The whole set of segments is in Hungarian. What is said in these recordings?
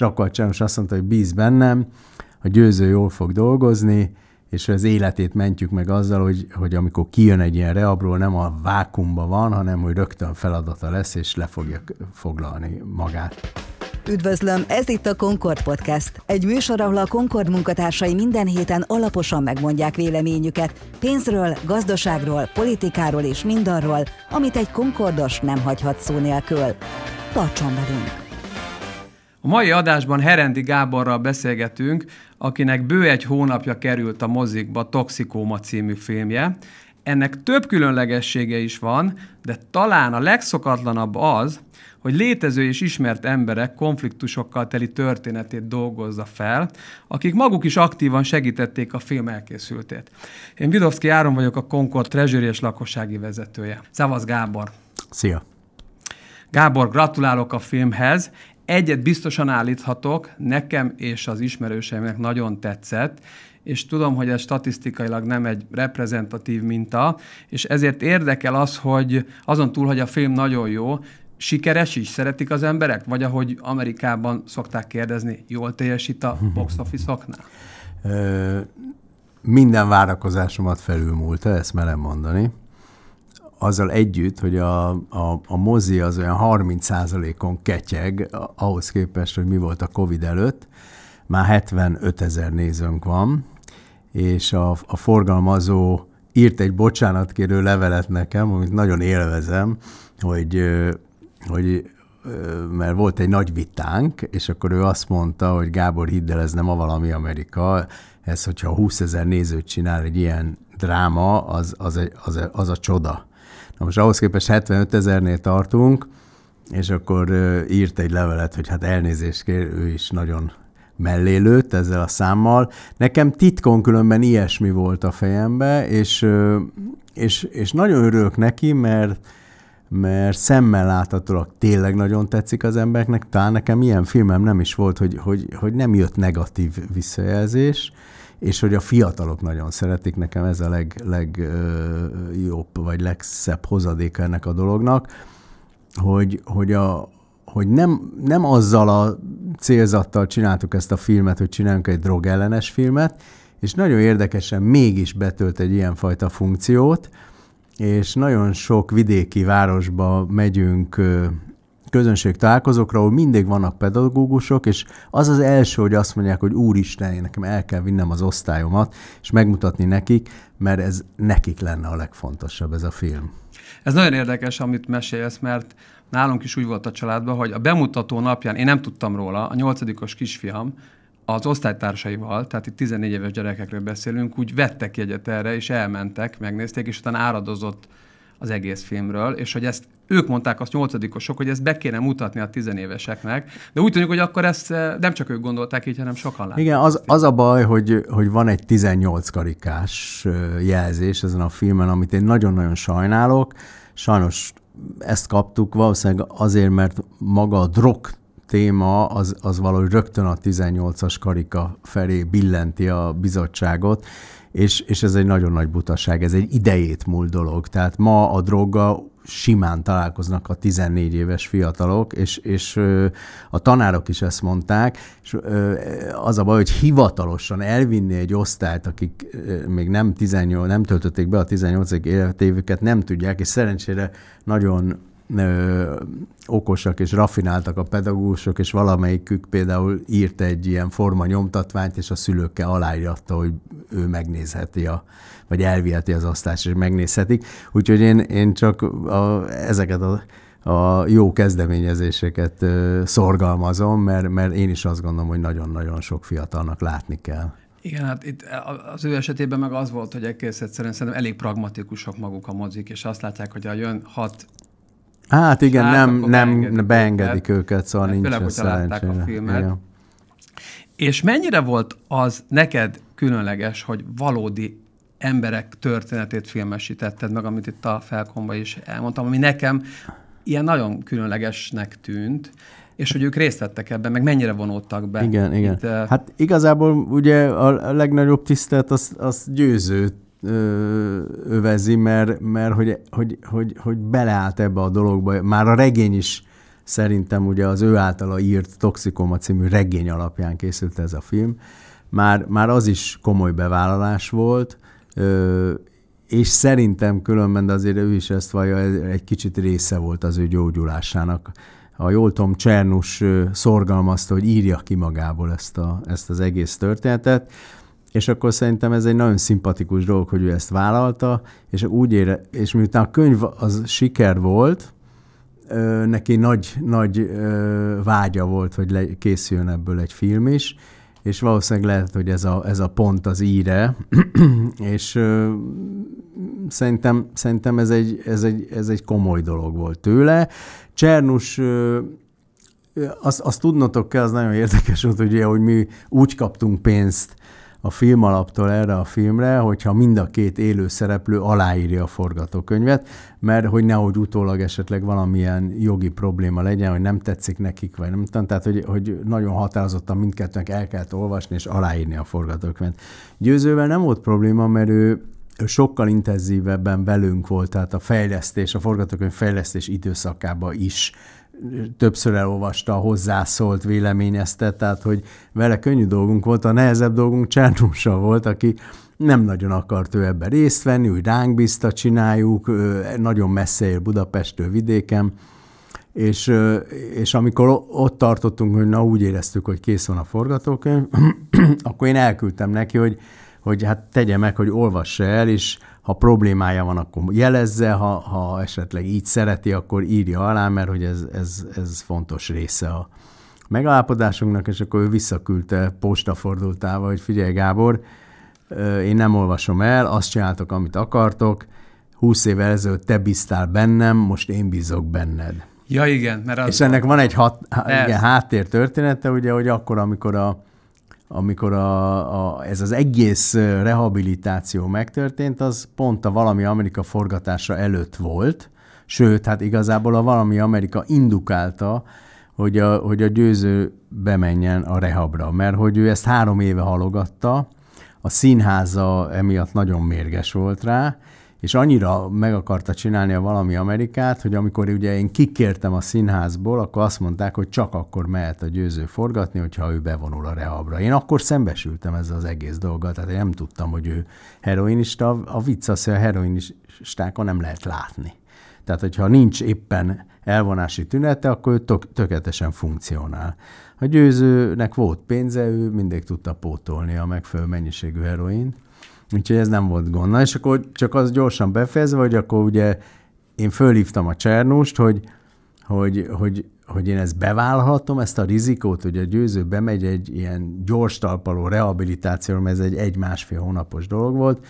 és akkor Csános azt mondta, hogy bíz bennem, a győző jól fog dolgozni, és az életét mentjük meg azzal, hogy, hogy amikor kijön egy ilyen reabról, nem a vákumba van, hanem hogy rögtön feladata lesz, és le fogja foglalni magát. Üdvözlöm, ez itt a Concord Podcast. Egy műsor, ahol a Concord munkatársai minden héten alaposan megmondják véleményüket pénzről, gazdaságról, politikáról és mindarról, amit egy Concordos nem hagyhat szó nélkül. Tartson velünk! A mai adásban Herendi Gáborral beszélgetünk, akinek bő egy hónapja került a mozikba Toxikóma című filmje. Ennek több különlegessége is van, de talán a legszokatlanabb az, hogy létező és ismert emberek konfliktusokkal teli történetét dolgozza fel, akik maguk is aktívan segítették a film elkészültét. Én Vidovszki Áron vagyok, a Concord Treasury és lakossági vezetője. Szavaz Gábor! Szia! Gábor, gratulálok a filmhez egyet biztosan állíthatok, nekem és az ismerőseimnek nagyon tetszett, és tudom, hogy ez statisztikailag nem egy reprezentatív minta, és ezért érdekel az, hogy azon túl, hogy a film nagyon jó, sikeres is, szeretik az emberek? Vagy ahogy Amerikában szokták kérdezni, jól teljesít a box office-oknál? Minden várakozásomat felülmúlta, ezt merem mondani azzal együtt, hogy a, a, a mozi az olyan 30%-on ketyeg ahhoz képest, hogy mi volt a Covid előtt, már 75 ezer nézőnk van, és a, a forgalmazó írt egy bocsánatkérő levelet nekem, amit nagyon élvezem, hogy, hogy mert volt egy nagy vitánk, és akkor ő azt mondta, hogy Gábor, hidd el, ez nem a valami Amerika, ez, hogyha 20 ezer nézőt csinál egy ilyen dráma, az, az, egy, az, a, az a csoda. Na most ahhoz képest 75 ezernél tartunk, és akkor írt egy levelet, hogy hát elnézést kér, ő is nagyon mellé lőtt ezzel a számmal. Nekem titkon különben ilyesmi volt a fejembe, és, és, és nagyon örülök neki, mert mert szemmel láthatólag tényleg nagyon tetszik az embereknek, talán nekem ilyen filmem nem is volt, hogy, hogy, hogy nem jött negatív visszajelzés, és hogy a fiatalok nagyon szeretik, nekem ez a leg, legjobb, vagy legszebb hozadéka ennek a dolognak, hogy, hogy, a, hogy nem, nem azzal a célzattal csináltuk ezt a filmet, hogy csináljunk egy drogellenes filmet, és nagyon érdekesen mégis betölt egy ilyenfajta funkciót, és nagyon sok vidéki városba megyünk közönség találkozókra, ahol mindig vannak pedagógusok, és az az első, hogy azt mondják, hogy úristen, én nekem el kell vinnem az osztályomat, és megmutatni nekik, mert ez nekik lenne a legfontosabb ez a film. Ez nagyon érdekes, amit mesélsz, mert nálunk is úgy volt a családban, hogy a bemutató napján, én nem tudtam róla, a nyolcadikos kisfiam az osztálytársaival, tehát itt 14 éves gyerekekről beszélünk, úgy vettek jegyet erre, és elmentek, megnézték, és utána áradozott az egész filmről, és hogy ezt ők mondták azt nyolcadikosok, hogy ezt be kéne mutatni a tizenéveseknek, de úgy tűnik, hogy akkor ezt eh, nem csak ők gondolták így, hanem sokan látták. Igen, az, az a baj, hogy, hogy van egy 18 karikás eh, jelzés ezen a filmen, amit én nagyon-nagyon sajnálok. Sajnos ezt kaptuk valószínűleg azért, mert maga a drog téma az, az valahogy rögtön a 18-as karika felé billenti a bizottságot, és, és ez egy nagyon nagy butaság, ez egy idejét múlt dolog. Tehát ma a droga simán találkoznak a 14 éves fiatalok, és, és a tanárok is ezt mondták, és az a baj, hogy hivatalosan elvinni egy osztályt, akik még nem 18, nem töltötték be a 18 életévüket, nem tudják, és szerencsére nagyon ö, okosak és rafináltak a pedagógusok, és valamelyikük például írt egy ilyen forma nyomtatványt, és a szülőkkel aláíratta, hogy ő megnézheti, a, vagy elviheti az asztást, és megnézhetik. Úgyhogy én, én csak a, ezeket a a jó kezdeményezéseket ö, szorgalmazom, mert, mert én is azt gondolom, hogy nagyon-nagyon sok fiatalnak látni kell. Igen, hát itt az ő esetében meg az volt, hogy egész egyszerűen szerintem elég pragmatikusak maguk a mozik, és azt látják, hogy ha jön hat Hát igen, srác, nem, hát nem beengedik, beengedik őket, őket szóval hát nincs Főleg, hogyha látták a filmet. Igen. És mennyire volt az neked különleges, hogy valódi emberek történetét filmesítetted meg, amit itt a Felkomba is elmondtam, ami nekem ilyen nagyon különlegesnek tűnt, és hogy ők részt vettek ebben, meg mennyire vonódtak be. Igen, igen. hát igazából ugye a legnagyobb tisztelt az, az győzőt övezi, mert, mert hogy, hogy, hogy, hogy beleállt ebbe a dologba. Már a regény is szerintem ugye az ő általa írt Toxikoma című regény alapján készült ez a film. Már, már az is komoly bevállalás volt, és szerintem különben, de azért ő is ezt vallja, egy kicsit része volt az ő gyógyulásának. A jól tudom, Csernus szorgalmazta, hogy írja ki magából ezt, a, ezt az egész történetet és akkor szerintem ez egy nagyon szimpatikus dolog, hogy ő ezt vállalta, és úgy ére, és miután a könyv az siker volt, ö, neki nagy, nagy ö, vágya volt, hogy le, készüljön ebből egy film is, és valószínűleg lehet, hogy ez a, ez a pont az íre, és ö, szerintem, szerintem ez, egy, ez, egy, ez egy komoly dolog volt tőle. Csernus ö, azt, azt tudnotok kell, az nagyon érdekes volt, ugye, hogy mi úgy kaptunk pénzt a film alaptól erre a filmre, hogyha mind a két élő szereplő aláírja a forgatókönyvet, mert hogy nehogy utólag esetleg valamilyen jogi probléma legyen, hogy nem tetszik nekik, vagy nem tudom, tehát hogy, hogy nagyon határozottan mindkettőnek el kellett olvasni és aláírni a forgatókönyvet. Győzővel nem volt probléma, mert ő, sokkal intenzívebben velünk volt, tehát a fejlesztés, a forgatókönyv fejlesztés időszakában is többször elolvasta, hozzászólt, véleményezte, tehát hogy vele könnyű dolgunk volt, a nehezebb dolgunk Csernusa volt, aki nem nagyon akart ő ebben részt venni, úgy ránk bizta csináljuk, nagyon messze él Budapestől vidéken, és, és amikor ott tartottunk, hogy na úgy éreztük, hogy kész van a forgatókönyv, akkor én elküldtem neki, hogy, hogy hát tegye meg, hogy olvassa el, és ha problémája van, akkor jelezze, ha, ha esetleg így szereti, akkor írja alá, mert hogy ez, ez, ez fontos része a megállapodásunknak, és akkor ő visszaküldte postafordultával, hogy figyelj Gábor, én nem olvasom el, azt csináltok, amit akartok, húsz évvel ezelőtt te bíztál bennem, most én bízok benned. Ja, igen. Mert az és ennek van egy hat, igen igen, háttértörténete, ugye, hogy akkor, amikor a amikor a, a, ez az egész rehabilitáció megtörtént, az pont a Valami Amerika forgatása előtt volt, sőt, hát igazából a Valami Amerika indukálta, hogy a, hogy a győző bemenjen a rehabra, mert hogy ő ezt három éve halogatta, a színháza emiatt nagyon mérges volt rá, és annyira meg akarta csinálni a valami Amerikát, hogy amikor ugye én kikértem a színházból, akkor azt mondták, hogy csak akkor mehet a győző forgatni, hogyha ő bevonul a rehabra. Én akkor szembesültem ezzel az egész dolgot, tehát én nem tudtam, hogy ő heroinista. A vicc az, hogy a heroinistákon nem lehet látni. Tehát, hogyha nincs éppen elvonási tünete, akkor ő tök, tökéletesen funkcionál. A győzőnek volt pénze, ő mindig tudta pótolni a megfelelő mennyiségű heroin. Úgyhogy ez nem volt gond. Na, és akkor csak az gyorsan befejezve, hogy akkor ugye én fölhívtam a Csernóst, hogy, hogy, hogy, hogy én ezt bevállalhatom, ezt a rizikót, hogy a győző bemegy egy ilyen gyors talpaló rehabilitációra, mert ez egy egy-másfél hónapos dolog volt,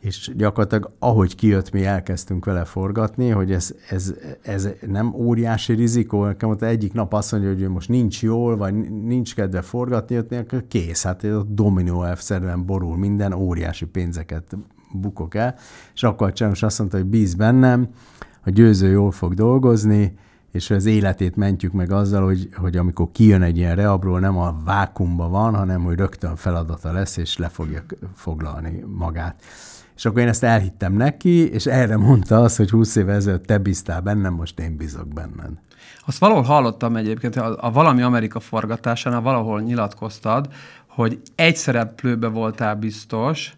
és gyakorlatilag ahogy kijött, mi elkezdtünk vele forgatni, hogy ez, ez, ez nem óriási rizikó, nekem ott egyik nap azt mondja, hogy ő most nincs jól, vagy nincs kedve forgatni, ott akkor kész, hát a dominó szerűen borul minden, óriási pénzeket bukok el, és akkor Csános azt mondta, hogy bíz bennem, a győző jól fog dolgozni, és az életét mentjük meg azzal, hogy, hogy amikor kijön egy ilyen reabról, nem a vákumba van, hanem hogy rögtön feladata lesz, és le fogja foglalni magát. És akkor én ezt elhittem neki, és erre mondta azt, hogy 20 éve ezelőtt te bíztál bennem, most én bízok benned. Azt valahol hallottam egyébként, a, a valami Amerika forgatásánál valahol nyilatkoztad, hogy egy szereplőbe voltál biztos,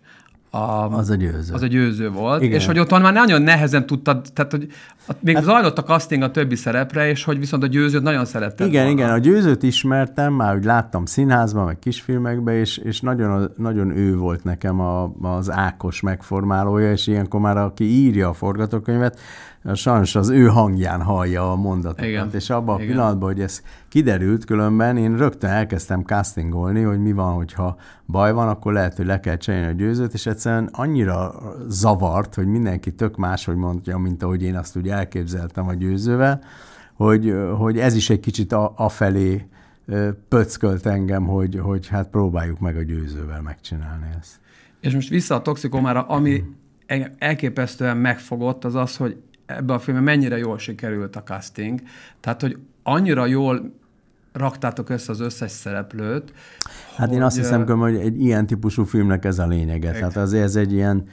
a, az a győző. Az a győző volt, Igen. és hogy ott már nagyon nehezen tudtad, tehát hogy még hát, zajlott a casting a többi szerepre, és hogy viszont a győzőt nagyon szerettem. Igen, volna. igen, a győzőt ismertem, már úgy láttam színházban, meg kisfilmekben, és, és nagyon, nagyon ő volt nekem a, az Ákos megformálója, és ilyenkor már aki írja a forgatókönyvet, sajnos az ő hangján hallja a mondatokat, Igen. és abban a Igen. pillanatban, hogy ez kiderült, különben én rögtön elkezdtem castingolni, hogy mi van, hogyha baj van, akkor lehet, hogy le kell cserélni a győzőt, és egyszerűen annyira zavart, hogy mindenki tök máshogy mondja, mint ahogy én azt úgy elképzeltem a győzővel, hogy, hogy ez is egy kicsit a, afelé pöckölt engem, hogy, hogy hát próbáljuk meg a győzővel megcsinálni ezt. És most vissza a toxikomára, ami mm. elképesztően megfogott, az az, hogy ebbe a filmben mennyire jól sikerült a casting. Tehát, hogy annyira jól raktátok össze az összes szereplőt. Hát hogy... én azt hiszem, hogy egy ilyen típusú filmnek ez a lényege. Egy... Tehát azért ez egy ilyen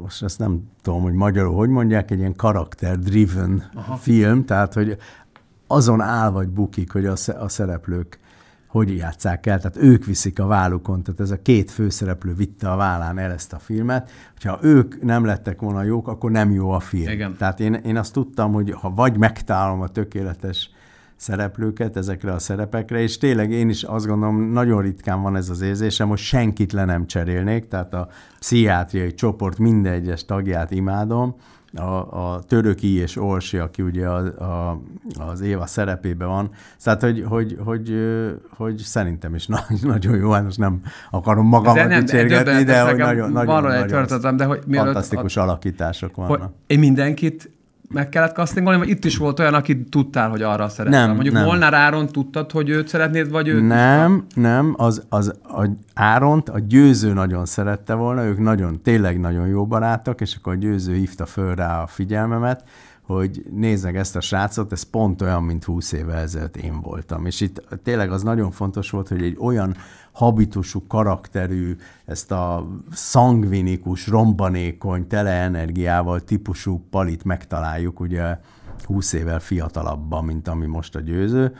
most ezt nem tudom, hogy magyarul hogy mondják, egy ilyen karakter-driven Aha. film, tehát hogy azon áll vagy bukik, hogy a, a szereplők hogy játsszák el, tehát ők viszik a vállukon, tehát ez a két főszereplő vitte a vállán el ezt a filmet, hogyha ők nem lettek volna jók, akkor nem jó a film. Igen. Tehát én, én azt tudtam, hogy ha vagy megtalálom a tökéletes szereplőket ezekre a szerepekre, és tényleg én is azt gondolom, nagyon ritkán van ez az érzésem, hogy senkit le nem cserélnék, tehát a pszichiátriai csoport minden egyes tagját imádom, a, a töröki és Orsi, aki ugye a, a, az Éva szerepében van. Szóval, hogy, hogy, hogy, hogy szerintem is nagy, nagyon jó, hát most nem akarom magamat de dicsérgetni, de, de hogy nagyon, nagyon, van nagyon, nagyon de hogy fantasztikus a, alakítások vannak. én mindenkit meg kellett kasztingolni, vagy itt is volt olyan, aki tudtál, hogy arra szeretnél? Nem, Mondjuk nem. Molnár Áron tudtad, hogy őt szeretnéd, vagy őt? Nem, tudtad? nem, az, az a Áront a győző nagyon szerette volna, ők nagyon, tényleg nagyon jó barátok, és akkor a győző hívta föl rá a figyelmemet, hogy nézzek ezt a srácot, ez pont olyan, mint 20 éve ezelőtt én voltam. És itt tényleg az nagyon fontos volt, hogy egy olyan habitusú, karakterű, ezt a szangvinikus, rombanékony, tele energiával típusú palit megtaláljuk ugye 20 évvel fiatalabban, mint ami most a győző,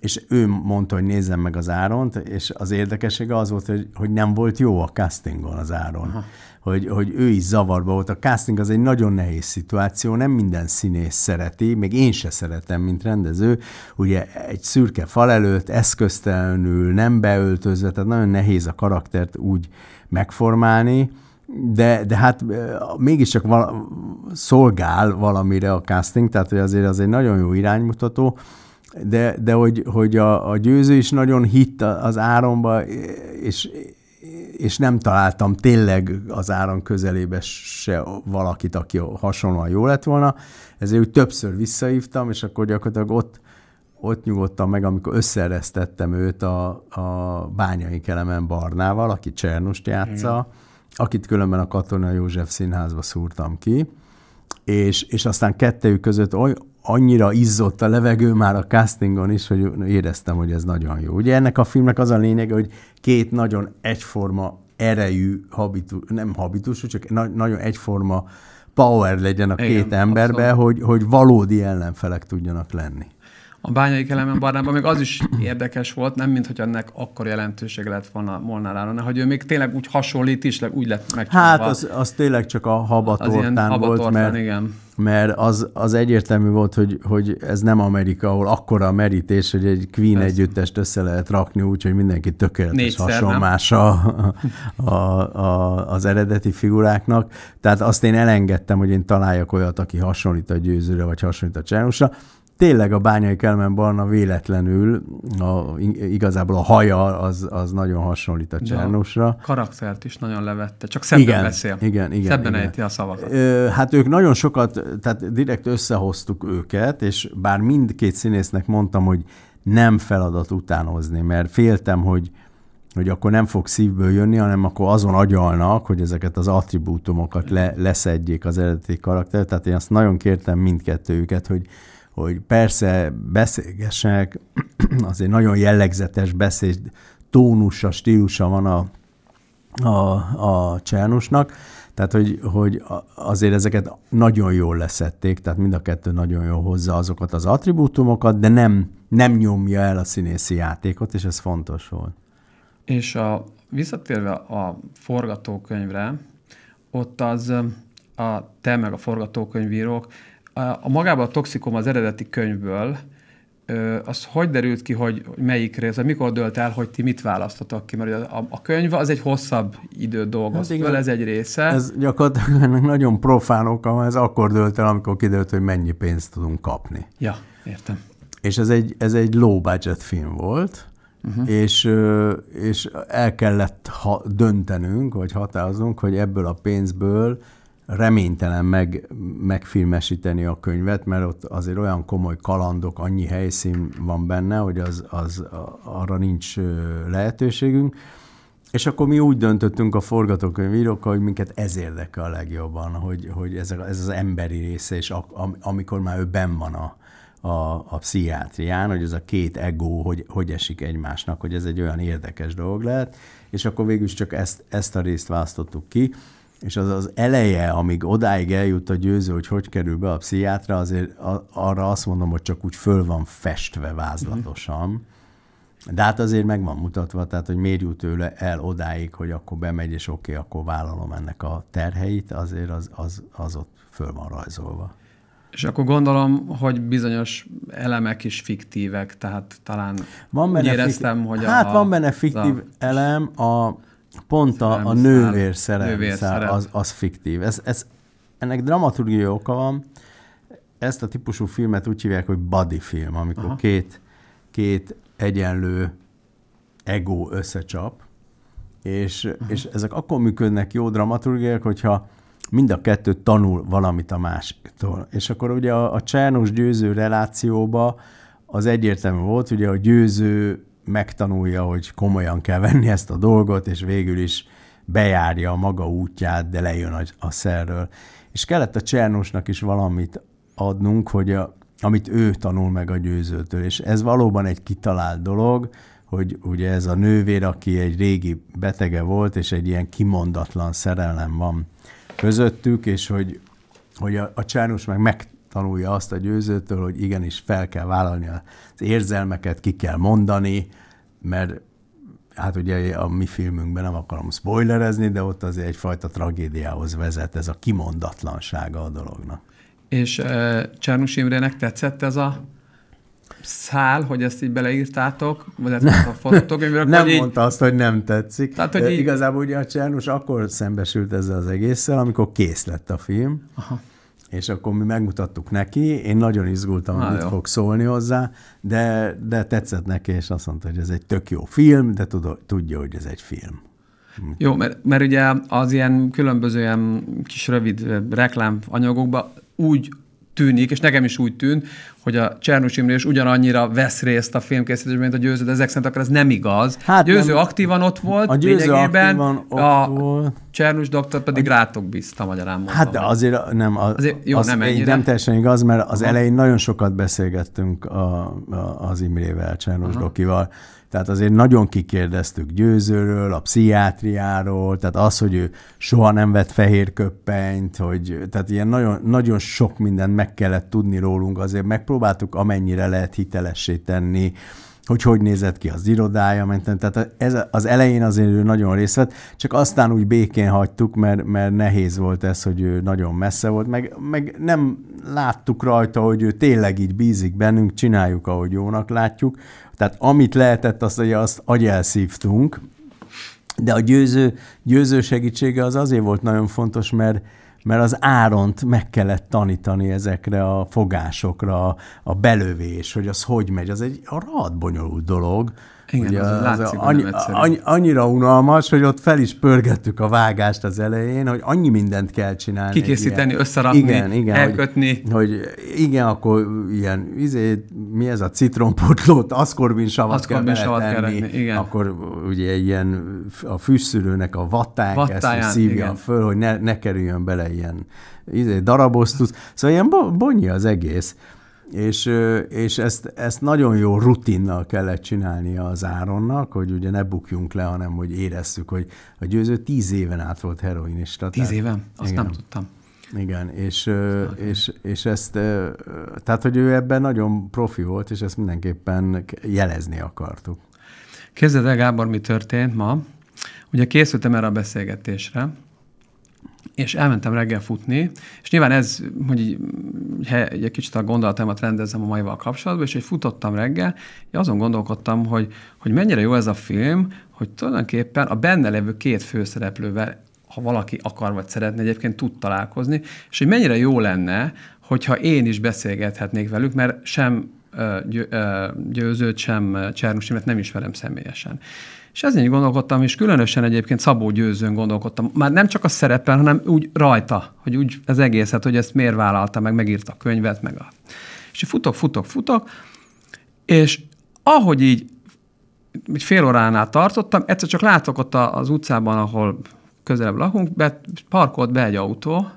és ő mondta, hogy nézzem meg az Áront, és az érdekessége az volt, hogy, hogy nem volt jó a castingon az Áron. Hogy, hogy ő is zavarba volt. A casting az egy nagyon nehéz szituáció, nem minden színész szereti, még én se szeretem, mint rendező. Ugye egy szürke fal előtt, eszköztelenül, nem beöltözve, tehát nagyon nehéz a karaktert úgy megformálni, de, de hát mégiscsak vala, szolgál valamire a casting, tehát hogy azért az egy nagyon jó iránymutató, de, de hogy, hogy a, a győző is nagyon hitt az áronba, és, és nem találtam tényleg az áron közelébe se valakit, aki hasonlóan jó lett volna, ezért úgy többször visszaívtam és akkor gyakorlatilag ott, ott nyugodtam meg, amikor összeresztettem őt a, a bányai kelemen Barnával, aki Csernust játsza, mm. akit különben a Katona József színházba szúrtam ki, és, és aztán kettejük között oly, annyira izzott a levegő már a castingon is, hogy éreztem, hogy ez nagyon jó. Ugye ennek a filmnek az a lényege, hogy két nagyon egyforma erejű habitus, nem habitus, csak na- nagyon egyforma power legyen a Igen, két emberben, hogy, hogy valódi ellenfelek tudjanak lenni a bányai kelemen barnában még az is érdekes volt, nem mint hogy ennek akkor jelentőség lett volna Molnár Áron, hogy ő még tényleg úgy hasonlít is, úgy lett megcsinálva. Hát az, az tényleg csak a habatortán haba volt, mert, igen. mert az, az egyértelmű volt, hogy, hogy ez nem Amerika, ahol akkora a merítés, hogy egy Queen Persze. együttest össze lehet rakni úgy, hogy mindenki tökéletes Négyszer, hasonlás a, a, a, az eredeti figuráknak. Tehát azt én elengedtem, hogy én találjak olyat, aki hasonlít a győzőre, vagy hasonlít a Csernusra tényleg a bányai Kelmen Barna véletlenül, a, igazából a haja az, az nagyon hasonlít a Csernusra. A karaktert is nagyon levette, csak szebben igen, beszél. Igen, igen. Szebben igen. ejti a szavakat. Ö, hát ők nagyon sokat, tehát direkt összehoztuk őket, és bár mindkét színésznek mondtam, hogy nem feladat utánozni, mert féltem, hogy hogy akkor nem fog szívből jönni, hanem akkor azon agyalnak, hogy ezeket az attribútumokat le, leszedjék az eredeti karakter. Tehát én azt nagyon kértem mindkettőjüket, hogy hogy persze beszélgessenek, azért nagyon jellegzetes beszéd, tónusa, stílusa van a, a, a Csernusnak, tehát, hogy, hogy azért ezeket nagyon jól leszették, tehát mind a kettő nagyon jól hozza azokat az attribútumokat, de nem, nem nyomja el a színészi játékot, és ez fontos volt. És a, visszatérve a forgatókönyvre, ott az a, te meg a forgatókönyvírók a, a magában a toxikom az eredeti könyvből, az hogy derült ki, hogy melyik rész, mikor dölt el, hogy ti mit választotok ki? Mert a, a könyv az egy hosszabb idő dolgoz hát ez egy része. Ez gyakorlatilag nagyon profán oka, ez akkor dölt el, amikor kiderült, hogy mennyi pénzt tudunk kapni. Ja, értem. És ez egy, ez egy low budget film volt, Uh-huh. És, és el kellett ha, döntenünk, vagy határozunk, hogy ebből a pénzből reménytelen meg, megfilmesíteni a könyvet, mert ott azért olyan komoly kalandok, annyi helyszín van benne, hogy az, az arra nincs lehetőségünk. És akkor mi úgy döntöttünk a forgatókönyvírókkal, hogy minket ez érdekel a legjobban, hogy, hogy ez, a, ez az emberi része, és a, am, amikor már ő benn van a, a, a pszichiátrián, hogy ez a két ego, hogy, hogy esik egymásnak, hogy ez egy olyan érdekes dolog lehet, és akkor végül csak ezt, ezt a részt választottuk ki és az az eleje, amíg odáig eljut a győző, hogy hogy kerül be a pszichiátra, azért arra azt mondom, hogy csak úgy föl van festve vázlatosan. Mm-hmm. De hát azért meg van mutatva, tehát hogy miért jut tőle el odáig, hogy akkor bemegy, és oké, okay, akkor vállalom ennek a terheit, azért az, az, az ott föl van rajzolva. És akkor gondolom, hogy bizonyos elemek is fiktívek, tehát talán van benne éreztem, fiktív... hogy... Hát a, van benne fiktív a... elem, a, Pont a, a nővér szerelmszál, az, az fiktív. Ez, ez, ennek dramaturgiai oka van. Ezt a típusú filmet úgy hívják, hogy body film, amikor Aha. két, két egyenlő ego összecsap, és, és ezek akkor működnek jó dramaturgiák, hogyha mind a kettő tanul valamit a másiktól. És akkor ugye a, a csernus győző relációba az egyértelmű volt, ugye a győző megtanulja, hogy komolyan kell venni ezt a dolgot, és végül is bejárja a maga útját, de lejön a, a szerről. És kellett a Csernósnak is valamit adnunk, hogy a, amit ő tanul meg a győzőtől. És ez valóban egy kitalált dolog, hogy ugye ez a nővér, aki egy régi betege volt, és egy ilyen kimondatlan szerelem van közöttük, és hogy, hogy a, a Csernós meg, meg tanulja azt a győzőtől, hogy igenis fel kell vállalni az érzelmeket, ki kell mondani, mert hát ugye a mi filmünkben nem akarom spoilerezni, de ott azért egyfajta tragédiához vezet ez a kimondatlansága a dolognak. És Csernus Imrének tetszett ez a szál, hogy ezt így beleírtátok, vagy ez a forgatókönyvről? nem így... azt, hogy nem tetszik. Tehát, hogy így... Igazából ugye a Csernus akkor szembesült ezzel az egésszel, amikor kész lett a film, Aha és akkor mi megmutattuk neki, én nagyon izgultam, hogy mit fog szólni hozzá, de, de tetszett neki, és azt mondta, hogy ez egy tök jó film, de tudod, tudja, hogy ez egy film. Jó, mert, mert ugye az ilyen különböző ilyen kis rövid reklámanyagokban úgy tűnik, és nekem is úgy tűnt, hogy a Csernus is ugyanannyira vesz részt a filmkészítésben, mint a győző, de ezek szerint akkor ez nem igaz. Hát győző nem. aktívan ott volt, a győző lényegében, ott a volt. Csernus doktor pedig a... rátok bízta, magyarán mondom. Hát de azért nem, a, azért, jó, az nem, ennyire. nem teljesen igaz, mert az Aha. elején nagyon sokat beszélgettünk a, a, az Imrével, Csernus Aha. dokival, tehát azért nagyon kikérdeztük győzőről, a pszichiátriáról, tehát az, hogy ő soha nem vett fehér köppenyt, hogy, tehát ilyen nagyon, nagyon sok mindent meg kellett tudni rólunk, azért meg megpróbáltuk amennyire lehet hitelessé tenni, hogy hogy nézett ki az irodája, mentem. tehát ez az elején azért ő nagyon részt vett, csak aztán úgy békén hagytuk, mert, mert nehéz volt ez, hogy ő nagyon messze volt, meg, meg nem láttuk rajta, hogy ő tényleg így bízik bennünk, csináljuk, ahogy jónak látjuk, tehát amit lehetett, azt, hogy azt agyelszívtunk, de a győző, győző segítsége az azért volt nagyon fontos, mert mert az Áront meg kellett tanítani ezekre a fogásokra, a belövés, hogy az hogy megy. Az egy a bonyolult dolog, igen, Ugye, az, az látszik, az annyi, annyi, annyira unalmas, hogy ott fel is pörgettük a vágást az elején, hogy annyi mindent kell csinálni. Kikészíteni, összerakni, igen, igen, elkötni. Hogy, hogy igen, akkor ilyen, izé, mi ez a citrompotlót, aszkorbin savat aszkorbin kell savat kell tenni, igen. akkor ugye ilyen a fűszülőnek a vatták Vattáján, ezt szívja igen. föl, hogy ne, ne kerüljön bele ilyen izé, darabosztus. Szóval ilyen bonyi az egész és, és ezt, ezt nagyon jó rutinnal kellett csinálnia az Áronnak, hogy ugye ne bukjunk le, hanem hogy érezzük, hogy a győző tíz éven át volt heroinista. Tíz éven? Azt igen. nem tudtam. Igen, és, és, és ezt, tehát hogy ő ebben nagyon profi volt, és ezt mindenképpen jelezni akartuk. Képzeld el, Gábor, mi történt ma. Ugye készültem erre a beszélgetésre, és elmentem reggel futni, és nyilván ez, hogy így, így egy kicsit a gondolatámat rendezzem a maival kapcsolatban, és hogy futottam reggel, és azon gondolkodtam, hogy, hogy mennyire jó ez a film, hogy tulajdonképpen a benne levő két főszereplővel, ha valaki akar vagy szeretne, egyébként tud találkozni, és hogy mennyire jó lenne, hogyha én is beszélgethetnék velük, mert sem győzőt, sem Csernus, mert nem ismerem személyesen. És ezen így gondolkodtam, és különösen egyébként Szabó Győzőn gondolkodtam. Már nem csak a szerepen, hanem úgy rajta, hogy úgy az egészet, hogy ezt miért vállalta, meg megírta a könyvet, meg a... És futok, futok, futok, és ahogy így egy fél óránál tartottam, egyszer csak látok ott az utcában, ahol közelebb lakunk, be, parkolt be egy autó,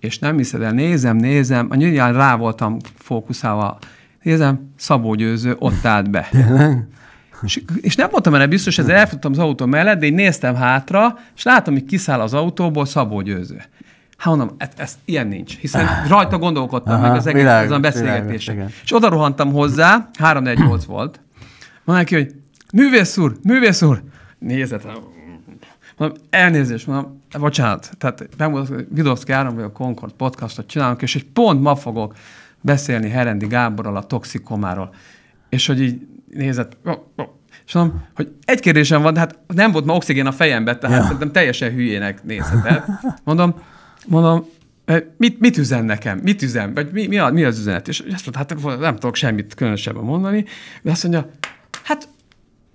és nem hiszed el, nézem, nézem, nyilván rá voltam fókuszálva, nézem, Szabó Győző ott állt be. És, és nem voltam erre biztos, ezért elfutottam az autó mellett, de én néztem hátra, és látom, hogy kiszáll az autóból Szabó Győző. Hát mondom, ez, ez ilyen nincs, hiszen ah. rajta gondolkodtam Aha, meg az egész világ, azon beszélgetésen. És oda rohantam hozzá, 3-4-8 volt. Mondom neki, hogy művész úr, művész úr, nézett, mondom, elnézést, mondom, bocsánat, tehát megmutatok, Vidovszki Áron vagy a Concord podcastot csinálunk, és egy pont ma fogok beszélni Herendi Gáborral a toxikomáról. És hogy így nézett, és mondom, hogy egy kérdésem van, de hát nem volt ma oxigén a fejemben, tehát ja. szerintem teljesen hülyének nézhet el. Mondom, mondom, mit, mit üzen nekem? Mit üzen? Vagy mi, mi, a, mi az üzenet? És azt mondta, hát nem tudok semmit különösebben mondani, de azt mondja, hát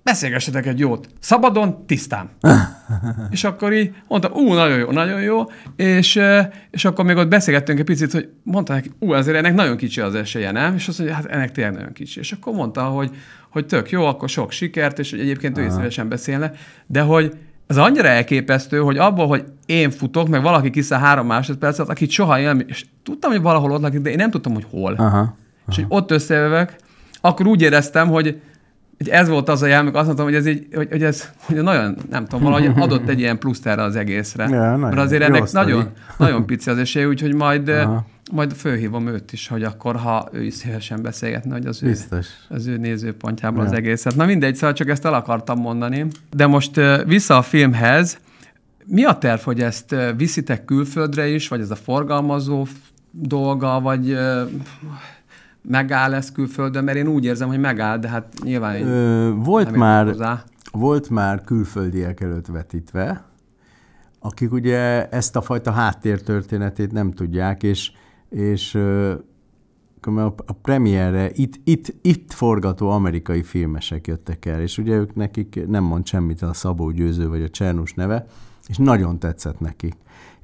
beszélgessetek egy jót. Szabadon, tisztán. és akkor így mondtam, ú, nagyon jó, nagyon jó, és, és akkor még ott beszélgettünk egy picit, hogy mondta neki, ú, azért ennek nagyon kicsi az esélye, nem? És azt mondja, hát ennek tényleg nagyon kicsi. És akkor mondta, hogy, hogy tök jó, akkor sok sikert, és hogy egyébként ő is szívesen beszélne, de hogy ez annyira elképesztő, hogy abból, hogy én futok, meg valaki kisza három másodpercet, akit soha nem, és tudtam, hogy valahol ott lakik, de én nem tudtam, hogy hol. Aha, aha. És hogy ott összejövök, akkor úgy éreztem, hogy hogy ez volt az a jel, azt mondtam, hogy ez, így, hogy, hogy ez hogy nagyon, nem tudom, valahogy adott egy ilyen pluszt erre az egészre. Ja, nagyon, Mert azért ennek nagyon, nagyon pici az esély, úgyhogy majd, Aha. majd fölhívom őt is, hogy akkor, ha ő is szívesen beszélgetne, hogy az Biztos. ő, az ő nézőpontjából ja. az egészet. Na mindegy, szóval csak ezt el akartam mondani. De most vissza a filmhez. Mi a terv, hogy ezt viszitek külföldre is, vagy ez a forgalmazó dolga, vagy megáll ez külföldön, mert én úgy érzem, hogy megáll, de hát nyilván... Ö, volt, már, hozzá. volt már külföldiek előtt vetítve, akik ugye ezt a fajta háttértörténetét nem tudják, és, és a premierre itt, itt, itt forgató amerikai filmesek jöttek el, és ugye ők nekik nem mond semmit a Szabó Győző vagy a Csernus neve, és nagyon tetszett nekik.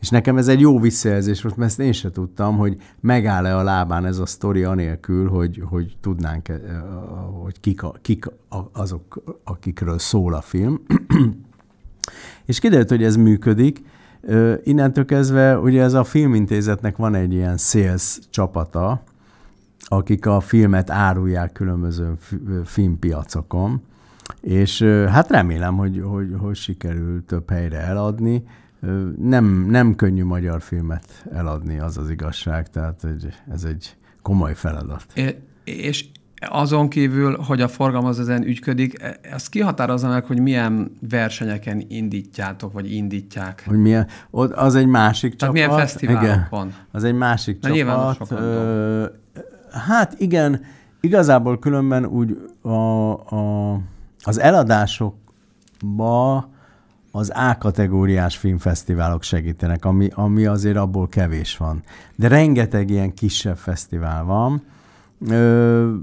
És nekem ez egy jó visszajelzés volt, mert ezt én se tudtam, hogy megáll-e a lábán ez a sztori anélkül, hogy, hogy tudnánk, eh, hogy kik, a, kik a, azok, akikről szól a film. és kiderült, hogy ez működik. Innentől kezdve ugye ez a filmintézetnek van egy ilyen sales csapata, akik a filmet árulják különböző filmpiacokon, és hát remélem, hogy, hogy, hogy sikerül több helyre eladni, nem, nem könnyű magyar filmet eladni, az az igazság, tehát hogy ez egy komoly feladat. É, és azon kívül, hogy a forgalmaz ezen ügyködik, ezt kihatározza meg, hogy milyen versenyeken indítjátok, vagy indítják? Hogy milyen, az egy másik Tehát csapat. milyen fesztiválokon? Igen, az egy másik Na, csapat. Ö, hát igen, igazából különben úgy a, a, az eladásokba az A kategóriás filmfesztiválok segítenek, ami, ami azért abból kevés van. De rengeteg ilyen kisebb fesztivál van. Ö,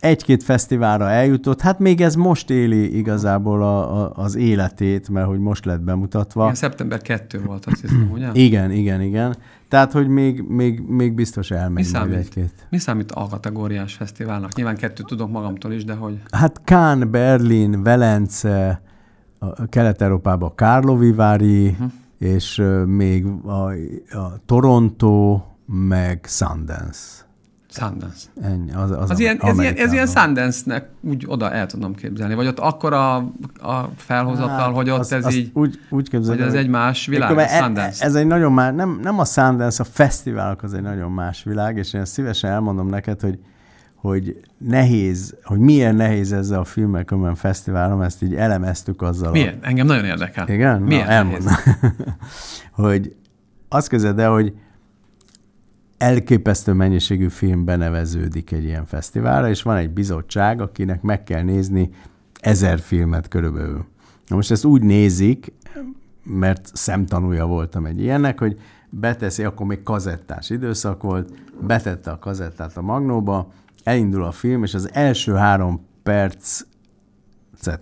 egy-két fesztiválra eljutott, hát még ez most éli igazából a, a, az életét, mert hogy most lett bemutatva. Igen, szeptember 2 volt, azt hiszem, ugye? Igen, igen, igen. Tehát, hogy még, még, még biztos elmegy mi számít, egy-két. Mi számít a kategóriás fesztiválnak? Nyilván kettőt tudok magamtól is, de hogy... Hát Cannes, Berlin, Velence, Kelet-Európában Kárlovivári, uh-huh. Mhm. és még a, a Toronto, meg Sundance. Sundance. Ennyi, az, az, az ilyen, ez, ilyen, ez ilyen Sundance-nek úgy oda el tudom képzelni, vagy ott akkor a felhozatal, hát, hogy ott az, ez az így, úgy, úgy képzelni, hogy ez egy más világ, a e- Sundance. Ez egy nagyon más, nem, nem a Sundance, a fesztiválok az egy nagyon más világ, és én szívesen elmondom neked, hogy hogy nehéz, hogy milyen nehéz ezzel a filmmel különben fesztiválom, ezt így elemeztük azzal. Milyen? A... Engem nagyon érdekel. Igen? Milyen Na, elmondom. hogy azt közed de hogy elképesztő mennyiségű film beneveződik egy ilyen fesztiválra, és van egy bizottság, akinek meg kell nézni ezer filmet körülbelül. Na most ezt úgy nézik, mert szemtanúja voltam egy ilyennek, hogy beteszi, akkor még kazettás időszak volt, betette a kazettát a magnóba, elindul a film, és az első három percet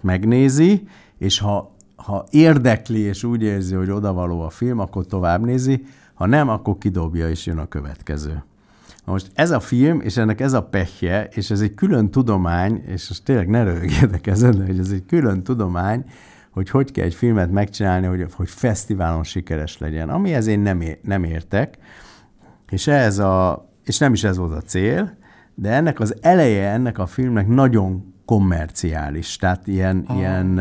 megnézi, és ha, ha érdekli, és úgy érzi, hogy odavaló a film, akkor tovább nézi, ha nem, akkor kidobja, és jön a következő. Na most ez a film, és ennek ez a pehje, és ez egy külön tudomány, és most tényleg ne rögjetek ezen, de hogy ez egy külön tudomány, hogy hogy kell egy filmet megcsinálni, hogy, hogy fesztiválon sikeres legyen. Amihez én nem, ér, nem értek, és ez a, és nem is ez volt a cél, de ennek az eleje ennek a filmnek nagyon kommerciális, tehát ilyen, ah. ilyen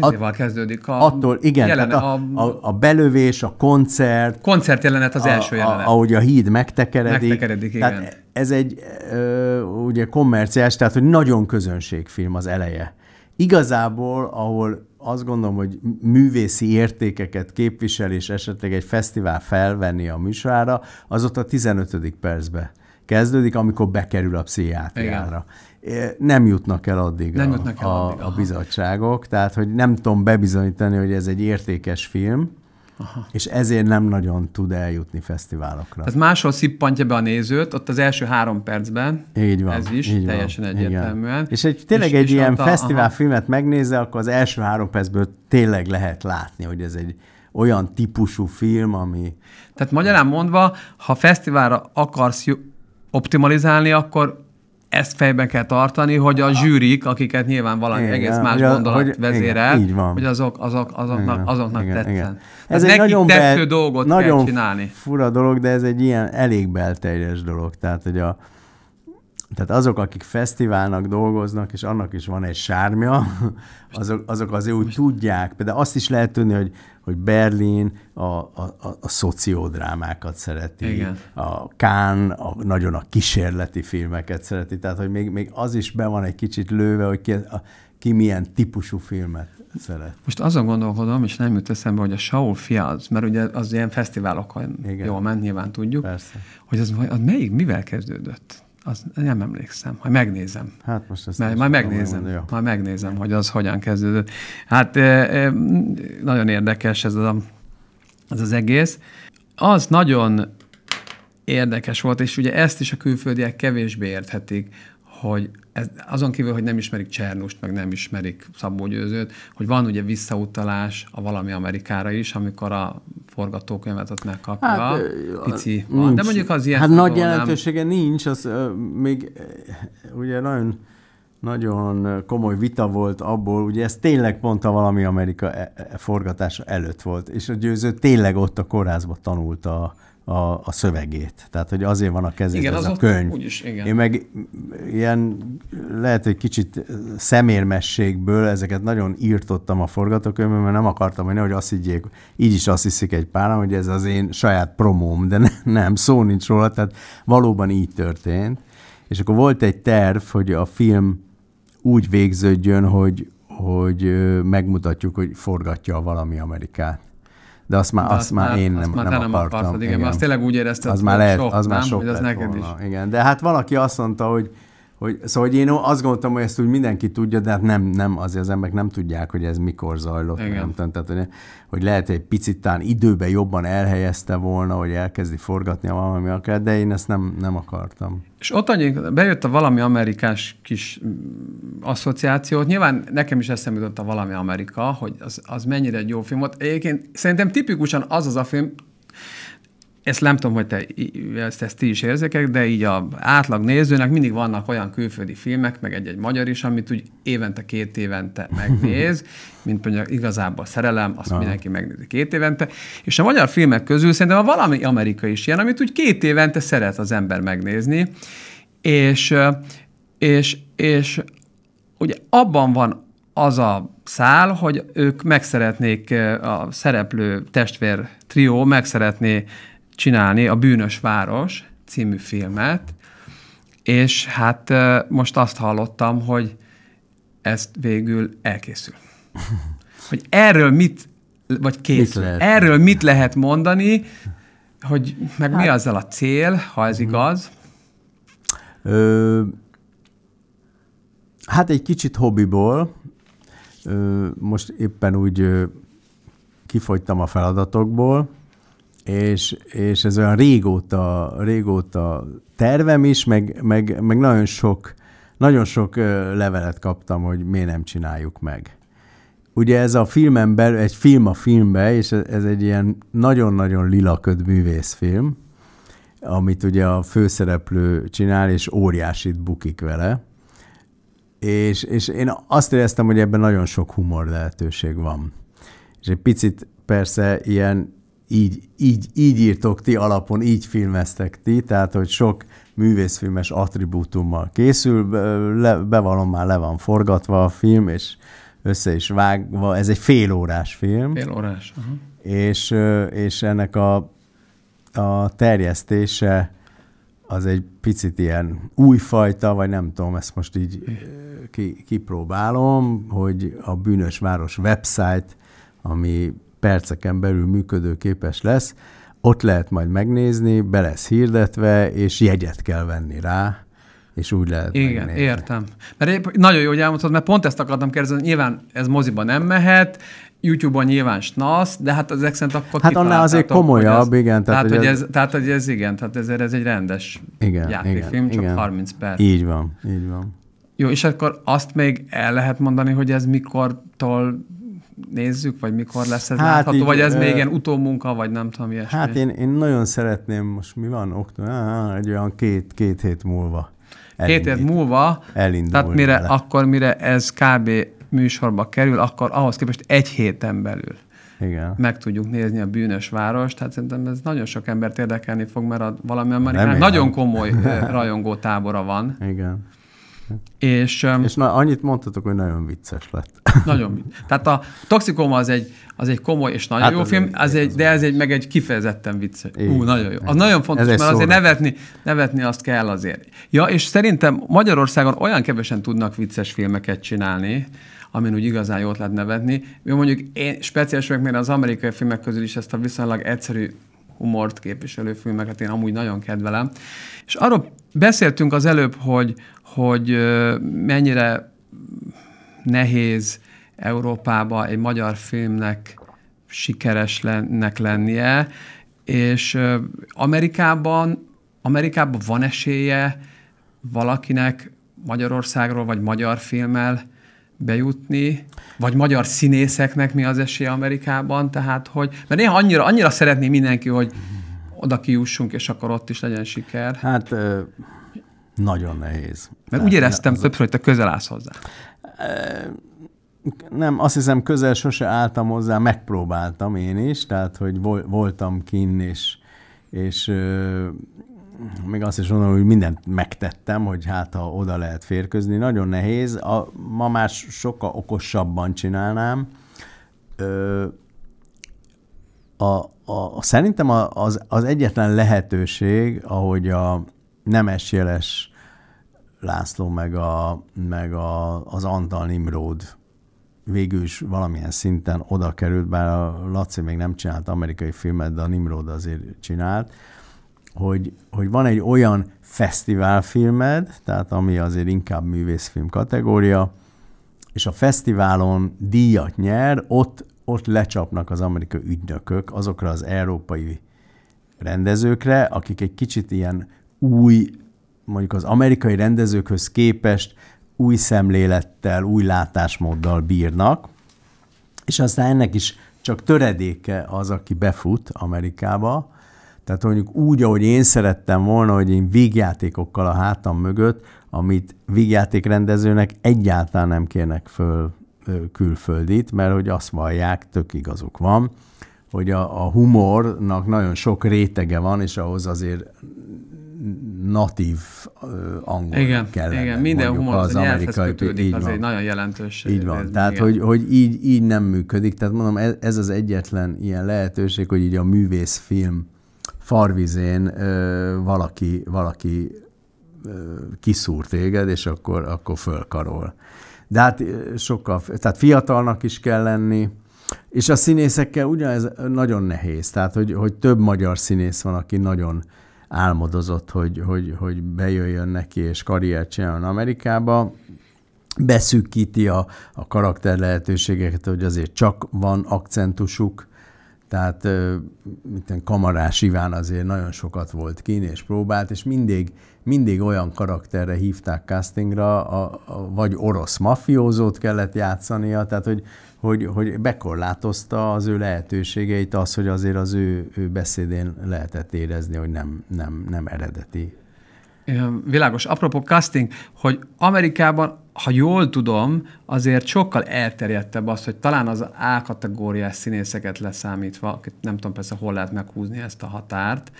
attól At, kezdődik a attól, igen, jelenet, a, a, a belövés, a koncert. Koncert jelenet az a, első jelenet. A, ahogy a híd megtekeredik. Megtekeredik, tehát igen. Ez egy ö, ugye kommerciás, tehát hogy nagyon közönségfilm az eleje. Igazából, ahol azt gondolom, hogy művészi értékeket képvisel, és esetleg egy fesztivál felvenni a műsorára, az ott a 15. percben kezdődik, amikor bekerül a pszichiátriára. Nem jutnak el addig, nem a, jutnak el a, addig a, bizottságok, tehát hogy nem tudom bebizonyítani, hogy ez egy értékes film, Aha. és ezért nem nagyon tud eljutni fesztiválokra. Tehát máshol szippantja be a nézőt, ott az első három percben, így van, ez is így teljesen van, egyértelműen. Igen. És egy, tényleg és, egy és ilyen a, filmet megnézze, akkor az első három percből tényleg lehet látni, hogy ez egy olyan típusú film, ami... Tehát magyarán mondva, ha fesztiválra akarsz optimalizálni, akkor ezt fejben kell tartani, hogy a zsűrik, akiket nyilván valami igen, egész más gondolat hogy, vezérel, igen, így van. hogy azok, azok, azoknak, igen, azoknak igen, tetszen. Igen. Ez egy nagyon tetsző bel, dolgot nagyon kell csinálni. fura dolog, de ez egy ilyen elég belterjes dolog. Tehát, hogy a, tehát azok, akik fesztiválnak dolgoznak, és annak is van egy sármja, azok, azok azért úgy tudják. Például azt is lehet tudni, hogy, hogy Berlin a, a, a, a szociódrámákat szereti, Igen. a Kán a, nagyon a kísérleti filmeket szereti, tehát hogy még, még az is be van egy kicsit lőve, hogy ki, a, ki milyen típusú filmet szeret. Most azon gondolkodom, és nem jut eszembe, hogy a Saul Fiaz, mert ugye az ilyen fesztiválokon Igen. jól ment, nyilván tudjuk, Persze. hogy az, az melyik, mivel kezdődött? az nem emlékszem, majd megnézem. Hát most ezt majd, majd megnézem, mondani, ja. majd megnézem, hogy az hogyan kezdődött. Hát nagyon érdekes ez, a, ez az egész. Az nagyon érdekes volt, és ugye ezt is a külföldiek kevésbé érthetik, hogy ez, azon kívül, hogy nem ismerik Csernust, meg nem ismerik Szabó Győzőt, hogy van ugye visszautalás a valami Amerikára is, amikor a forgatókönyvet ott megkapja. Hát, pici nincs. van. De mondjuk az ilyen... Hát nagy jelentősége nem... nincs, az uh, még uh, ugye nagyon nagyon komoly vita volt abból, ugye ez tényleg pont a valami Amerika e, e, forgatása előtt volt, és a győző tényleg ott a kórházban tanulta a a, a szövegét. Tehát, hogy azért van a kezében igen, ez az a könyv. Úgyis, igen. Én meg ilyen lehet, hogy kicsit szemérmességből ezeket nagyon írtottam a forgatókönyvben, mert nem akartam, hogy nehogy azt higgyék, így is azt hiszik egy páram, hogy ez az én saját promóm, de ne, nem, szó nincs róla, tehát valóban így történt. És akkor volt egy terv, hogy a film úgy végződjön, hogy, hogy megmutatjuk, hogy forgatja valami Amerikát de azt már, de azt, azt már én azt nem, már nem, nem akartam. Akartad, igen, igen. Azt tényleg úgy érezted, az hogy már lehet, sok, az nem? már sok hogy az neked volna. is. Igen, de hát valaki azt mondta, hogy hogy, szóval hogy én azt gondoltam, hogy ezt úgy mindenki tudja, de hát nem, nem azért az emberek nem tudják, hogy ez mikor zajlott. Igen. Nem tudom, tehát, hogy, hogy lehet, hogy egy picit talán időben jobban elhelyezte volna, hogy elkezdi forgatni a valami akár, de én ezt nem, nem akartam. És ott annyi, bejött a valami amerikás kis mm, asszociáció, nyilván nekem is eszembe jutott a valami Amerika, hogy az, az mennyire egy jó film volt. Egyébként szerintem tipikusan az az a film, ezt nem tudom, hogy te ezt, ezt ti is érzekek, de így a átlag nézőnek mindig vannak olyan külföldi filmek, meg egy-egy magyar is, amit úgy évente, két évente megnéz, mint mondjuk igazából szerelem, azt Aha. mindenki megnézi két évente. És a magyar filmek közül szerintem a valami Amerika is ilyen, amit úgy két évente szeret az ember megnézni, és, és, és ugye abban van az a szál, hogy ők megszeretnék, a szereplő testvér trió megszeretné csinálni a Bűnös Város című filmet, és hát most azt hallottam, hogy ezt végül elkészül. Hogy erről mit, vagy készül, mit lehet? erről mit lehet mondani, hogy meg hát, mi azzal a cél, ha ez mhm. igaz? Ö, hát egy kicsit hobbiból, ö, most éppen úgy ö, kifogytam a feladatokból, és, és ez olyan régóta, régóta tervem is, meg, meg, meg nagyon sok, nagyon sok levelet kaptam, hogy miért nem csináljuk meg. Ugye ez a filmen belül, egy film a filmbe, és ez egy ilyen nagyon-nagyon lilaköd művészfilm, amit ugye a főszereplő csinál, és óriásit bukik vele. És, és én azt éreztem, hogy ebben nagyon sok humor lehetőség van. És egy picit persze ilyen így, így, így írtok ti alapon, így filmeztek ti, tehát hogy sok művészfilmes attribútummal készül, le, bevallom már le van forgatva a film, és össze is vágva, ez egy félórás film. Félórás. És, és ennek a, a terjesztése az egy picit ilyen újfajta, vagy nem tudom, ezt most így ki, kipróbálom, hogy a Bűnös Város website, ami perceken belül működőképes lesz, ott lehet majd megnézni, be lesz hirdetve, és jegyet kell venni rá, és úgy lehet Igen, megnézni. értem. Mert épp nagyon jó, hogy elmondtad, mert pont ezt akartam kérdezni, hogy nyilván ez moziban nem mehet, YouTube-on nyilván snasz, de hát az szerint akkor Hát annál azért komolyabb, ez, igen. Tehát, hogy ez, ez, tehát, hogy ez igen, tehát ez, ez egy rendes igen, játékfilm, igen, csak igen. 30 perc. Így van, így van. Jó, és akkor azt még el lehet mondani, hogy ez mikortól nézzük, vagy mikor lesz ez hát látható, így, vagy ez ö... még ilyen utómunka, vagy nem tudom ilyesmi? Hát én, én nagyon szeretném, most mi van, október, egy olyan két, két hét múlva. Elindít. Két hét múlva, Elindul tehát mire, vele. akkor mire ez kb. műsorba kerül, akkor ahhoz képest egy héten belül. Igen. meg tudjuk nézni a bűnös várost. Tehát szerintem ez nagyon sok embert érdekelni fog, mert a, valami Amerikán nagyon komoly rajongó tábora van. Igen. És, és na, annyit mondtatok, hogy nagyon vicces lett. Nagyon. Tehát a Toxikoma az egy, az egy komoly és nagyon hát jó az film, az egy, az de ez egy meg egy kifejezetten vicces. Ú, nagyon jó. Az nagyon fontos, mert szóra. azért nevetni, nevetni azt kell azért. Ja, és szerintem Magyarországon olyan kevesen tudnak vicces filmeket csinálni, amin úgy igazán jót lehet nevetni. Mi mondjuk én speciális vagyok, mert az amerikai filmek közül is ezt a viszonylag egyszerű humort képviselő filmeket én amúgy nagyon kedvelem. És arról beszéltünk az előbb, hogy, hogy mennyire nehéz Európába egy magyar filmnek sikeresnek lennie, és Amerikában, Amerikában van esélye valakinek Magyarországról vagy magyar filmmel bejutni, vagy magyar színészeknek mi az esélye Amerikában, tehát hogy, mert néha annyira, annyira szeretné mindenki, hogy oda kijussunk, és akkor ott is legyen siker. Hát nagyon nehéz. Mert úgy éreztem az... többször, hogy te közel állsz hozzá. Nem, azt hiszem közel sose álltam hozzá, megpróbáltam én is, tehát hogy voltam kinn, és, és még azt is mondom, hogy mindent megtettem, hogy hát ha oda lehet férkőzni, nagyon nehéz. A, ma már sokkal okosabban csinálnám. Ö, a, a, szerintem az, az egyetlen lehetőség, ahogy a nemes jeles László meg, a, meg a, az Antal Nimród végül is valamilyen szinten oda került, bár a Laci még nem csinált amerikai filmet, de a Nimród azért csinált, hogy, hogy van egy olyan fesztiválfilmed, tehát ami azért inkább művészfilm kategória, és a fesztiválon díjat nyer, ott, ott lecsapnak az amerikai ügynökök azokra az európai rendezőkre, akik egy kicsit ilyen új, mondjuk az amerikai rendezőkhöz képest új szemlélettel, új látásmóddal bírnak, és aztán ennek is csak töredéke az, aki befut Amerikába, tehát mondjuk úgy, ahogy én szerettem volna, hogy én vígjátékokkal a hátam mögött, amit vígjátékrendezőnek egyáltalán nem kérnek föl külföldit, mert hogy azt vallják, tök igazuk van, hogy a, a humornak nagyon sok rétege van, és ahhoz azért natív angol igen, kellene. Igen, minden humor az, az amerikai, kötődik, így az van. egy nagyon jelentős. Így van, ez, tehát igen. hogy, hogy így, így nem működik, tehát mondom, ez, ez az egyetlen ilyen lehetőség, hogy így a művészfilm farvizén ö, valaki, valaki ö, kiszúr téged, és akkor, akkor fölkarol. De hát sokkal, tehát fiatalnak is kell lenni, és a színészekkel ugyanez nagyon nehéz, tehát hogy, hogy több magyar színész van, aki nagyon álmodozott, hogy, hogy, hogy bejöjjön neki és karriert csináljon Amerikába, beszűkíti a, a karakter lehetőségeket, hogy azért csak van akcentusuk, tehát miten Kamarás Iván azért nagyon sokat volt kín és próbált, és mindig, mindig olyan karakterre hívták castingra, a, a, vagy orosz mafiózót kellett játszania, tehát hogy, hogy, hogy bekorlátozta az ő lehetőségeit az, hogy azért az ő, ő beszédén lehetett érezni, hogy nem, nem, nem eredeti Világos. Apropó casting, hogy Amerikában, ha jól tudom, azért sokkal elterjedtebb az, hogy talán az A kategóriás színészeket leszámítva, nem tudom persze hol lehet meghúzni ezt a határt,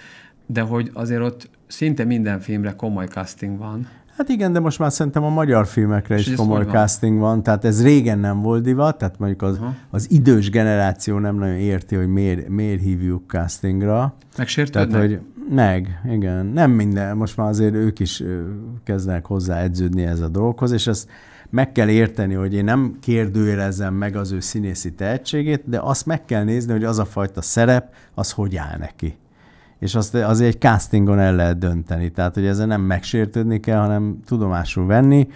de hogy azért ott szinte minden filmre komoly casting van. Hát igen, de most már szerintem a magyar filmekre és is komoly casting van, tehát ez régen nem volt divat, tehát mondjuk az, az idős generáció nem nagyon érti, hogy miért, miért hívjuk castingra. Megsértődnek? Tehát, hogy meg, igen. Nem minden, most már azért ők is kezdenek edződni ez a dologhoz, és ezt meg kell érteni, hogy én nem kérdőjelezem meg az ő színészi tehetségét, de azt meg kell nézni, hogy az a fajta szerep, az hogy áll neki és azt azért egy castingon el lehet dönteni. Tehát, hogy ezzel nem megsértődni kell, hanem tudomásul venni.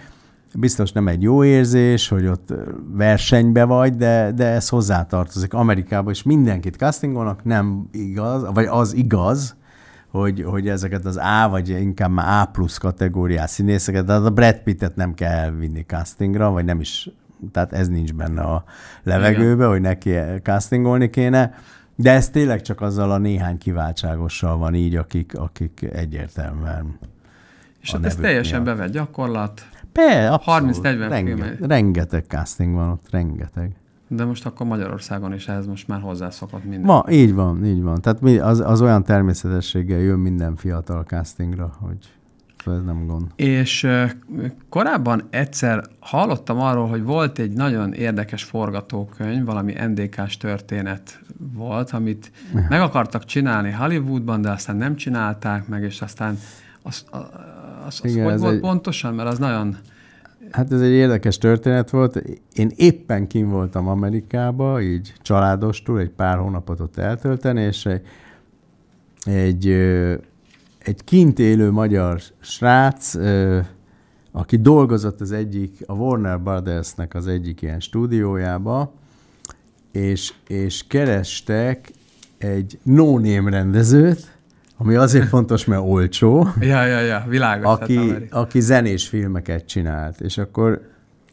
Biztos nem egy jó érzés, hogy ott versenybe vagy, de, de ez hozzátartozik. Amerikában is mindenkit castingolnak, nem igaz, vagy az igaz, hogy, hogy ezeket az A, vagy inkább már A plusz kategóriás színészeket, tehát a Brad Pittet nem kell elvinni castingra, vagy nem is, tehát ez nincs benne a levegőbe, Igen. hogy neki castingolni kéne de ez tényleg csak azzal a néhány kiváltságossal van így, akik, akik egyértelműen És hát ez teljesen miatt. bevett gyakorlat. Persze, 30-40 Renge, Rengeteg casting van ott, rengeteg. De most akkor Magyarországon is ehhez most már hozzászokott minden. Ma, így van, így van. Tehát az, az olyan természetességgel jön minden fiatal castingra, hogy fel, ez nem gond. És korábban egyszer hallottam arról, hogy volt egy nagyon érdekes forgatókönyv, valami NDK-s történet volt, amit ja. meg akartak csinálni Hollywoodban, de aztán nem csinálták meg, és aztán az, az, az, az Igen, hogy volt egy... pontosan, mert az nagyon... Hát ez egy érdekes történet volt. Én éppen kim voltam Amerikába, így családostul egy pár hónapot ott eltölteni, és egy, egy egy kint élő magyar srác, aki dolgozott az egyik, a Warner brothers az egyik ilyen stúdiójába, és, és kerestek egy no rendezőt, ami azért fontos, mert olcsó. ja, ja, ja, világos. Hát aki, hát aki zenés filmeket csinált. És akkor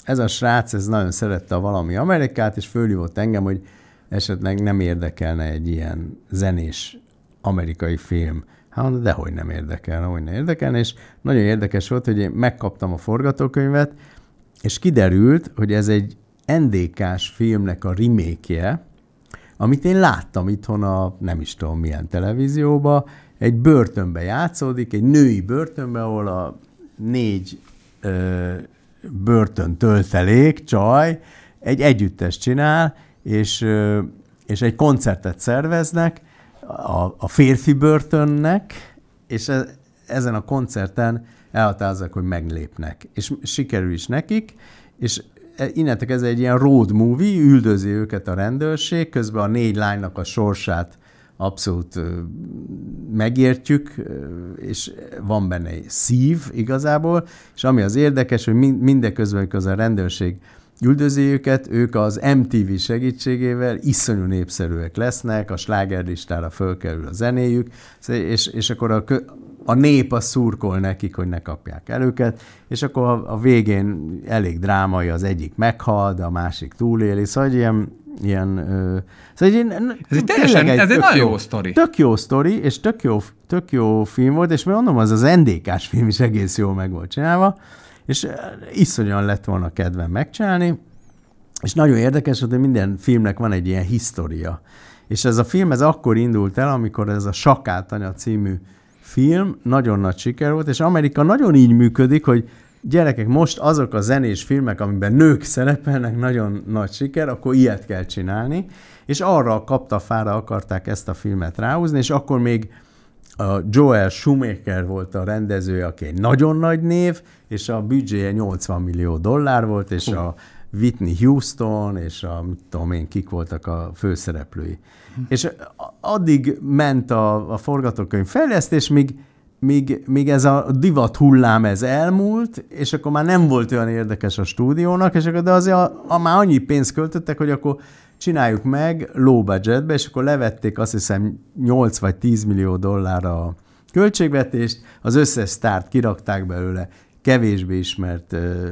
ez a srác, ez nagyon szerette a valami Amerikát, és fölhívott engem, hogy esetleg nem érdekelne egy ilyen zenés amerikai film. Hát mondta, dehogy nem érdekel, hogy nem érdekel, és nagyon érdekes volt, hogy én megkaptam a forgatókönyvet, és kiderült, hogy ez egy NDK-s filmnek a remake amit én láttam itthon a nem is tudom milyen televízióba, egy börtönbe játszódik, egy női börtönbe, ahol a négy ö, börtön töltelék, csaj, egy együttes csinál, és, ö, és egy koncertet szerveznek, a, a férfi börtönnek, és e, ezen a koncerten elhatározzák, hogy meglépnek. És sikerül is nekik, és e, innentek ez egy ilyen road movie, üldözi őket a rendőrség, közben a négy lánynak a sorsát abszolút megértjük, és van benne egy szív igazából, és ami az érdekes, hogy mindeközben, mikor a rendőrség üldözi őket, ők az MTV segítségével iszonyú népszerűek lesznek, a slágerlistára fölkerül a zenéjük, és, és akkor a, kö, a nép a szurkol nekik, hogy ne kapják el őket, és akkor a, a végén elég drámai, az egyik meghal, de a másik túléli, szóval ilyen, ilyen ö, szóval egy, ez egy teljesen, egy ez egy nagyon jó, jó sztori. Tök jó sztori, és tök jó, tök jó film volt, és mondom, az az NDK-s film is egész jól meg volt csinálva, és eh, iszonyan lett volna kedvem megcsinálni, és nagyon érdekes, hogy minden filmnek van egy ilyen historia. És ez a film ez akkor indult el, amikor ez a Sakátanya című film nagyon nagy siker volt, és Amerika nagyon így működik, hogy gyerekek, most azok a zenés filmek, amiben nők szerepelnek, nagyon nagy siker, akkor ilyet kell csinálni, és arra kapta fára akarták ezt a filmet ráhúzni, és akkor még a Joel Schumacher volt a rendező, aki egy nagyon nagy név, és a büdzséje 80 millió dollár volt, és a Whitney Houston, és a, mit tudom én, kik voltak a főszereplői. Hm. És addig ment a, a forgatókönyv fejlesztés, míg, míg, míg ez a divat hullám ez elmúlt, és akkor már nem volt olyan érdekes a stúdiónak, és akkor de azért a, a már annyi pénzt költöttek, hogy akkor csináljuk meg low budgetbe, és akkor levették azt hiszem 8 vagy 10 millió dollár a költségvetést, az összes sztárt kirakták belőle, kevésbé ismert ö,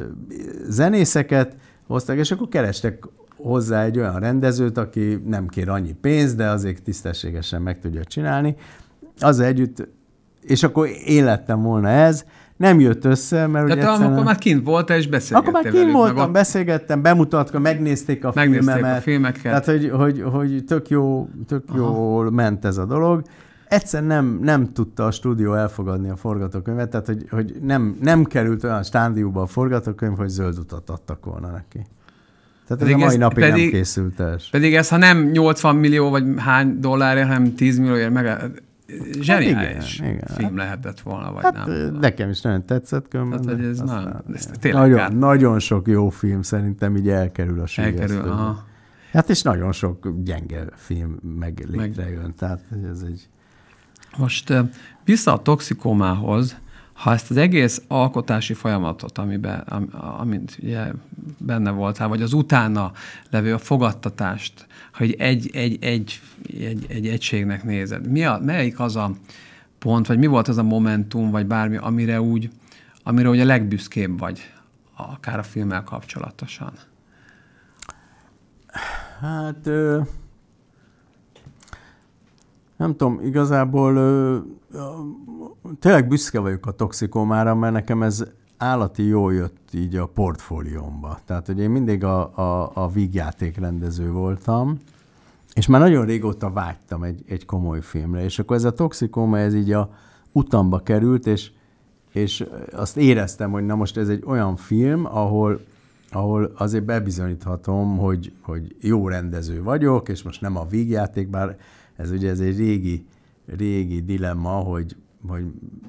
zenészeket hoztak, és akkor kerestek hozzá egy olyan rendezőt, aki nem kér annyi pénzt, de azért tisztességesen meg tudja csinálni. Az együtt, és akkor én lettem volna ez, nem jött össze, mert ugye Tehát akkor már kint voltál, és beszélgettél Akkor már kint voltam, meg ott... beszélgettem, bemutattam, megnézték a megnézték filmemet. a filmeket. Tehát, hogy, hogy, hogy tök, jó, tök jól ment ez a dolog. Egyszer nem, nem tudta a stúdió elfogadni a forgatókönyvet, tehát hogy, hogy nem, nem került olyan stádióba a forgatókönyv, hogy zöld utat adtak volna neki. Tehát pedig ez a mai ez, napig pedig, nem készült el. Pedig ez, ha nem 80 millió vagy hány dollárért, hanem 10 millióért meg Hát zseniális hát igen, igen. film hát- lehetett volna, vagy hát nem. Nekem is nagyon tetszett különben. Tehát, hogy ez aztán, nem, ez nagyon, nagyon sok jó film szerintem így elkerül a Elkerül, aha. Hát és nagyon sok gyenge film meg létrejön, meg... tehát ez egy... Most vissza a toxikomához, ha ezt az egész alkotási folyamatot, amiben, amint ugye benne voltál, vagy az utána levő a fogadtatást, hogy egy, egy, egy, egy, egy egységnek nézed. Mi a, melyik az a pont, vagy mi volt az a momentum, vagy bármi, amire úgy, amire úgy a legbüszkébb vagy, akár a filmmel kapcsolatosan? Hát ö, nem tudom, igazából ö, ö, tényleg büszke vagyok a toxikomára, mert nekem ez állati jó jött így a portfóliómba. Tehát, hogy én mindig a, a, a vígjáték rendező voltam, és már nagyon régóta vágytam egy, egy komoly filmre, és akkor ez a toxikoma, ez így a utamba került, és, és azt éreztem, hogy na most ez egy olyan film, ahol, ahol azért bebizonyíthatom, hogy, hogy jó rendező vagyok, és most nem a vígjáték, bár ez ugye ez egy régi, régi dilemma, hogy hogy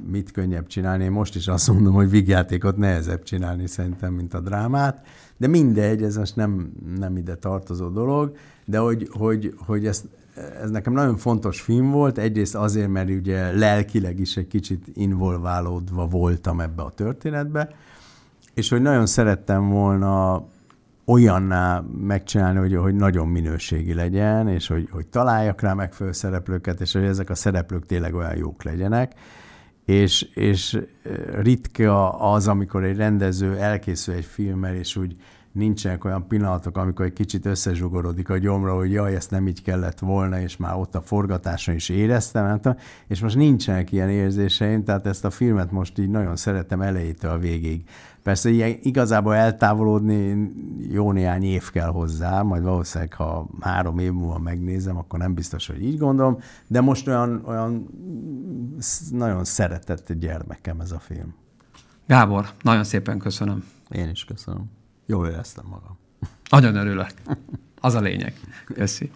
mit könnyebb csinálni. Én most is azt mondom, hogy vigjátékot nehezebb csinálni szerintem, mint a drámát, de mindegy, ez most nem, nem ide tartozó dolog, de hogy, hogy, hogy ezt, ez nekem nagyon fontos film volt, egyrészt azért, mert ugye lelkileg is egy kicsit involválódva voltam ebbe a történetbe, és hogy nagyon szerettem volna olyanná megcsinálni, hogy, hogy nagyon minőségi legyen, és hogy, hogy találjak rá megfelelő szereplőket, és hogy ezek a szereplők tényleg olyan jók legyenek. És, és ritka az, amikor egy rendező elkészül egy filmmel, és úgy nincsenek olyan pillanatok, amikor egy kicsit összezsugorodik a gyomra, hogy jaj, ezt nem így kellett volna, és már ott a forgatáson is éreztem, tudom. és most nincsenek ilyen érzéseim, tehát ezt a filmet most így nagyon szeretem elejétől a végig Persze ilyen, igazából eltávolodni jó néhány év kell hozzá, majd valószínűleg, ha három év múlva megnézem, akkor nem biztos, hogy így gondolom, de most olyan, olyan nagyon szeretett gyermekem ez a film. Gábor, nagyon szépen köszönöm. Én is köszönöm. Jól éreztem magam. Nagyon örülök. Az a lényeg. Köszi.